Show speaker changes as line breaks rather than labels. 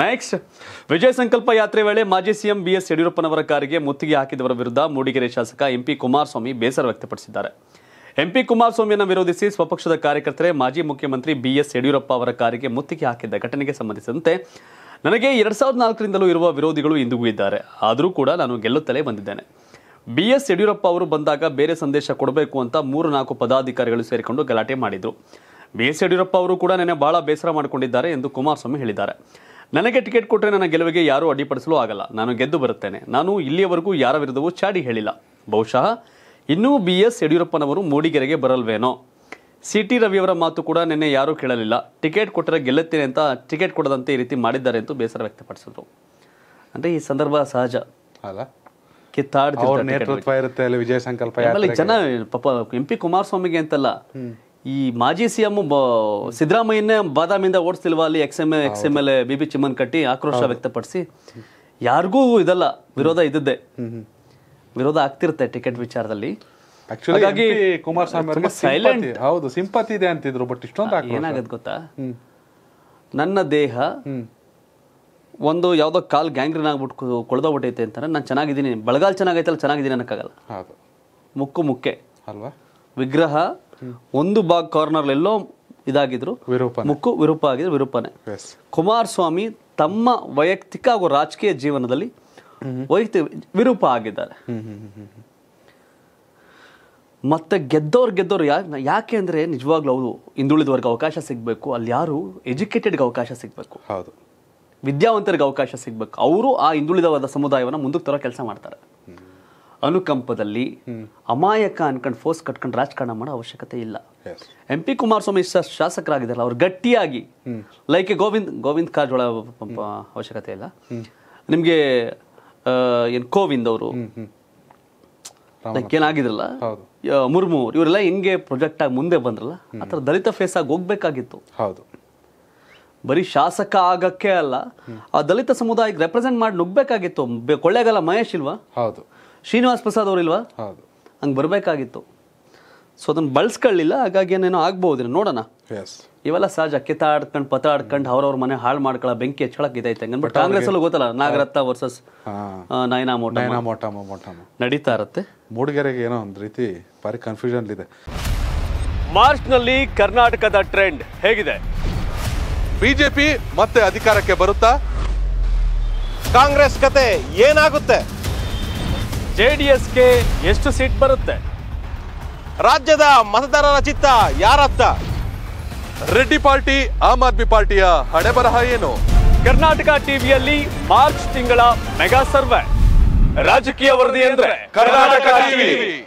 next ವಿಜಯ ಸಂಕಲ್ಪ ಯಾತ್ರೆ ವೇಳೆ ಮಾಜಿ ಸಿಎಂ ಬಿಎಸ್ ಯಡಿಯೂರಪ್ಪನವರ ಕಾರಿಗೆ ಮುತ್ತಿಗೆ ಹಾಕಿದವರ ವಿರುದ್ಧ ಮೂಡಿಗೆರೆ ಶಾಸಕ ಎಂಪಿ ಕುಮಾರಸ್ವಾಮಿ ಬೇಸರ ವ್ಯಕ್ತಪಡಿಸಿದ್ದಾರೆ ಎಂಪಿ ಕುಮಾರಸ್ವಾಮಿಯನ್ನು ವಿರೋಧಿಸಿ ಸ್ವಪಕ್ಷದ ಕಾರ್ಯಕರ್ತರೇ ಮಾಜಿ ಮುಖ್ಯಮಂತ್ರಿ ಬಿಎಸ್ ಯಡಿಯೂರಪ್ಪ ಅವರ ಕಾರಿಗೆ ಮುತ್ತಿಗೆ ಹಾಕಿದ್ದ ಘಟನೆಗೆ ಸಂಬಂಧಿಸಿದಂತೆ ನನಗೆ ಎರಡ್ ಸಾವಿರದ ನಾಲ್ಕರಿಂದಲೂ ಇರುವ ವಿರೋಧಿಗಳು ಇಂದಿಗೂ ಇದ್ದಾರೆ ಆದರೂ ಕೂಡ ನಾನು ಗೆಲ್ಲುತ್ತಲೇ ಬಂದಿದ್ದೇನೆ ಬಿ ಎಸ್ ಯಡಿಯೂರಪ್ಪ ಅವರು ಬಂದಾಗ ಬೇರೆ ಸಂದೇಶ ಕೊಡಬೇಕು ಅಂತ ಮೂರು ನಾಲ್ಕು ಪದಾಧಿಕಾರಿಗಳು ಸೇರಿಕೊಂಡು ಗಲಾಟೆ ಮಾಡಿದರು ಬಿ ಎಸ್ ಯಡಿಯೂರಪ್ಪ ಅವರು ಕೂಡ ನೆನೆ ಬಹಳ ಬೇಸರ ಮಾಡಿಕೊಂಡಿದ್ದಾರೆ ಎಂದು ಕುಮಾರಸ್ವಾಮಿ ಹೇಳಿದ್ದಾರೆ ನನಗೆ ಟಿಕೆಟ್ ಕೊಟ್ಟರೆ ನನ್ನ ಗೆಲುವಿಗೆ ಯಾರೂ ಅಡ್ಡಿಪಡಿಸಲು ಆಗಲ್ಲ ನಾನು ಗೆದ್ದು ಬರುತ್ತೇನೆ ನಾನು ಇಲ್ಲಿಯವರೆಗೂ ಯಾರ ವಿರುದ್ಧವೂ ಚಾಡಿ ಹೇಳಿಲ್ಲ ಬಹುಶಃ ಇನ್ನೂ ಬಿ ಎಸ್ ಯಡಿಯೂರಪ್ಪನವರು ಮೂಡಿಗೆರೆಗೆ ಬರಲ್ವೇನೋ ಸಿ ಟಿ ರವಿಯವರ ಮಾತು ಕೂಡ ನಿನ್ನೆ ಯಾರೂ ಕೇಳಲಿಲ್ಲ ಟಿಕೆಟ್ ಕೊಟ್ಟರೆ ಗೆಲ್ಲುತ್ತೇನೆ ಅಂತ ಟಿಕೆಟ್ ಕೊಡದಂತೆ ಈ ರೀತಿ ಮಾಡಿದ್ದಾರೆ ಅಂತ ಬೇಸರ ವ್ಯಕ್ತಪಡಿಸಿದ್ರು ಅಂದರೆ ಈ ಸಂದರ್ಭ ಸಹಜ ಅಲ್ಲ ಕಿತ್ತಾಡ್ತಾರೆ ಇರುತ್ತೆ ವಿಜಯ ಸಂಕಲ್ಪ ಜನ ಪಾಪ ಎಂ ಪಿ ಕುಮಾರಸ್ವಾಮಿಗೆ ಅಂತಲ್ಲ ಈ ಮಾಜಿ ಸಿಎಂ ಸಿದ್ದರಾಮಯ್ಯನೇ ಬಾದಾಮಿಯಿಂದ ಓಡಿಸ್ತಿಲ್ವಾ ಅಲ್ಲಿ ex M ex M L A B B Chimmanakatti ಆಕ್ರೋಶ ವ್ಯಕ್ತಪಡಿಸಿ ಯಾರಿಗೂ ಇದಲ್ಲ ವಿರೋಧ ಇದ್ದದ್ದೆ ವಿರೋಧ ಆಗ್ತಿರುತ್ತೆ ಟಿಕೆಟ್ ವಿಚಾರದಲ್ಲಿ ಕುಮಾರ್ ಹೌದು ಸಿಂಪತಿ ಇದೆ ಅಂತಿದ್ರು ಬಟ್ ಇಷ್ಟೊಂದು ಏನಾಗದ್ ಗೊತ್ತಾ ನನ್ನ ದೇಹ ಒಂದು ಯಾವ್ದೋ ಕಾಲ್ ಗ್ಯಾಂಗ್ರೀನ್ ಆಗ್ಬಿಟ್ಟು ಕೊಳ್ದೋಗ್ಬಿಟ್ಟೈತೆ ಅಂತಾರೆ ನಾನು ಚೆನ್ನಾಗಿದ್ದೀನಿ ಬಳಗಾಲ್ ಚೆನ್ನಾಗೈತಲ್ಲ ಚೆನ್ನಾಗಿದ್ದೀನಿ ಅನ್ನಕ್ಕಾಗಲ್ಲ ಮುಕ್ಕು ಮುಕ್ಕೆ ಅಲ್ವಾ ವಿಗ್ರಹ ಒಂದು ಬಾಗ್ ಕಾರ್ನರ್ ಎಲ್ಲೋ ಇದಾಗಿದ್ರು ಮುಕ್ಕು ವಿರೂಪ ಆಗಿದ್ರು ವಿರೂಪನೇ ಕುಮಾರಸ್ವಾಮಿ ತಮ್ಮ ವೈಯಕ್ತಿಕ ಹಾಗೂ ರಾಜಕೀಯ ಜೀವನದಲ್ಲಿ ವೈಯಕ್ತಿಕ ವಿರೂಪ ಆಗಿದ್ದಾರೆ ಮತ್ತೆ ಗೆದ್ದೋರ್ ಗೆದ್ದವ್ರು ಯಾಕೆ ಯಾಕೆ ನಿಜವಾಗ್ಲೂ ಅವರು ಹಿಂದುಳಿದವ್ರಿಗೆ ಅವಕಾಶ ಸಿಗ್ಬೇಕು ಅಲ್ಲಿ ಯಾರು ಎಜುಕೇಟೆಡ್ಗೆ ಅವಕಾಶ ಸಿಗ್ಬೇಕು ಹೌದು ವಿದ್ಯಾವಂತರಿಗೆ ಅವಕಾಶ ಸಿಗ್ಬೇಕು ಅವರು ಆ ಹಿಂದುಳಿದವಾದ ಸಮುದಾಯವನ್ನು ಮುಂದಕ್ಕೆ ತರೋ ಕೆಲಸ ಮಾಡ್ತಾರೆ ಅನುಕಂಪದಲ್ಲಿ ಅಮಾಯಕ ಅನ್ಕೊಂಡು ಫೋರ್ಸ್ ಕಟ್ಕೊಂಡು ರಾಜಕಾರಣ ಮಾಡೋ ಅವಶ್ಯಕತೆ ಇಲ್ಲ ಎಂ ಪಿ ಕುಮಾರಸ್ವಾಮಿ ಶಾಸಕರಾಗಿದ್ದಾರೆ ಅವ್ರು ಗಟ್ಟಿಯಾಗಿ ಲೈಕ್ ಗೋವಿಂದ್ ಗೋವಿಂದ್ ಕಾರಜೋಳ ಅವಶ್ಯಕತೆ ಇಲ್ಲ ನಿಮಗೆ ಏನು ಕೋವಿಂದ್ ಅವರು ಏನಾಗಿದ್ರಲ್ಲ ಮುರ್ಮು ಇವರೆಲ್ಲ ಹೆಂಗೆ ಪ್ರೊಜೆಕ್ಟ್ ಆಗಿ ಮುಂದೆ ಬಂದ್ರಲ್ಲ ಆ ದಲಿತ ಫೇಸ್ ಆಗಿ ಹೋಗ್ಬೇಕಾಗಿತ್ತು ಹೌದು ಬರೀ ಶಾಸಕ ಆಗಕ್ಕೆ ಅಲ್ಲ ಆ ದಲಿತ ಸಮುದಾಯಕ್ಕೆ ರೆಪ್ರೆಸೆಂಟ್ ಮಾಡಿ ನುಗ್ಬೇಕಾಗಿತ್ತು ಕೊಳ್ಳೇಗಾಲ ಮಹೇಶ್ ಇಲ್ವಾ ಹೌದು ಶ್ರೀನಿವಾಸ್ ಪ್ರಸಾದ್ ಅವರಿಲ್ವಾ ಹೌದು ಹಂಗೆ ಬರಬೇಕಾಗಿತ್ತು ಸೊ ಅದನ್ನು ಬಳಸ್ಕೊಳ್ಳಿಲ್ಲ ಹಾಗಾಗಿ ಏನೇನೋ ಆಗ್ಬೋದೇನೋ ನೋಡೋಣ ಇವೆಲ್ಲ ಸಹಜ ಕಿತ್ತಾಡ್ಕೊಂಡು ಪತಾಡ್ಕೊಂಡು ಅವ್ರವ್ರ ಮನೆ ಹಾಳು ಮಾಡ್ಕೊಳ್ಳೋ ಬೆಂಕಿ ಹಚ್ಕೊಳಕ್ ಇದೈತೆ ಅಂದ್ಬಿಟ್ಟು ಕಾಂಗ್ರೆಸ್ ಅಲ್ಲೂ ಗೊತ್ತಲ್ಲ ನಾಗರತ್ನ ವರ್ಸಸ್ ನಯನಾ ಮೋಟಮ್ಮ ನಡೀತಾ ಇರುತ್ತೆ ಮೂಡಿಗೆರೆಗೆ ಏನೋ ಒಂದು ರೀತಿ ಭಾರಿ ಕನ್ಫ್ಯೂಷನ್ ಇದೆ ಮಾರ್ಚ್ನಲ್ಲಿ ಕರ್ನಾಟಕದ ಟ್ರೆಂಡ್ ಹೇಗಿದೆ ಬಿಜೆಪಿ ಮತ್ತೆ ಅಧಿಕಾರಕ್ಕೆ ಬರುತ್ತಾ ಕಾಂಗ್ರೆಸ್ ಕತೆ ಏನಾಗುತ್ತೆ ಜೆ ಡಿ ಎಸ್ಗೆ ಎಷ್ಟು ಸೀಟ್ ಬರುತ್ತೆ ರಾಜ್ಯದ ಮತದಾರರ ಚಿತ್ತ ಯಾರತ್ತ ರೆಡ್ಡಿ ಪಾರ್ಟಿ ಆಮ್ ಆದ್ಮಿ ಪಾರ್ಟಿಯ ಹಣೆ ಬರಹ ಏನು ಕರ್ನಾಟಕ ಟಿವಿಯಲ್ಲಿ ಮಾರ್ಚ್ ತಿಂಗಳ ಮೆಗಾ ಸರ್ವೆ ರಾಜಕೀಯ ವರದಿ ಅಂದ್ರೆ ಕರ್ನಾಟಕ ಟಿವಿ